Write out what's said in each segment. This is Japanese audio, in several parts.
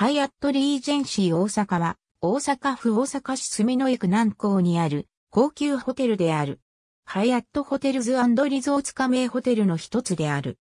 ハイアットリージェンシー大阪は、大阪府大阪市住之江区南港にある高級ホテルである。ハイアットホテルズリゾーツ加盟ホテルの一つである。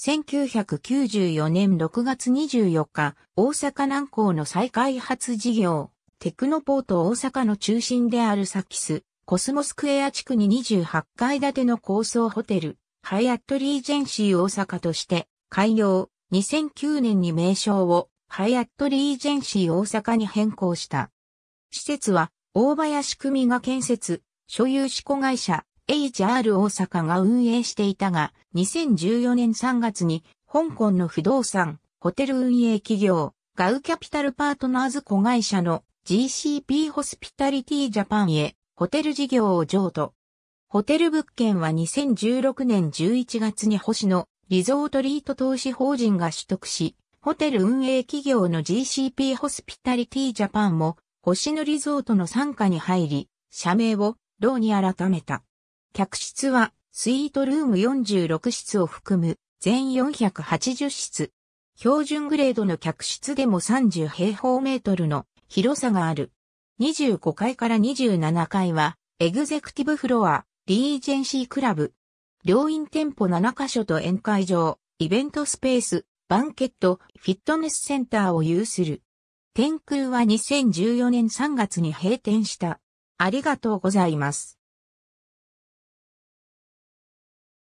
1994年6月24日、大阪南港の再開発事業、テクノポート大阪の中心であるサキス、コスモスクエア地区に28階建ての高層ホテル、ハイアットリージェンシー大阪として、開業、2009年に名称をハイアットリージェンシー大阪に変更した。施設は、大林組が建設、所有子向会社、HR 大阪が運営していたが、2014年3月に、香港の不動産、ホテル運営企業、ガウキャピタルパートナーズ子会社の GCP ホスピタリティジャパンへ、ホテル事業を譲渡。ホテル物件は2016年11月に星野リゾートリート投資法人が取得し、ホテル運営企業の GCP ホスピタリティジャパンも、星野リゾートの参加に入り、社名を、ローに改めた。客室は、スイートルーム46室を含む、全480室。標準グレードの客室でも30平方メートルの広さがある。25階から27階は、エグゼクティブフロア、リージェンシークラブ。両院店舗7カ所と宴会場、イベントスペース、バンケット、フィットネスセンターを有する。天空は2014年3月に閉店した。ありがとうございます。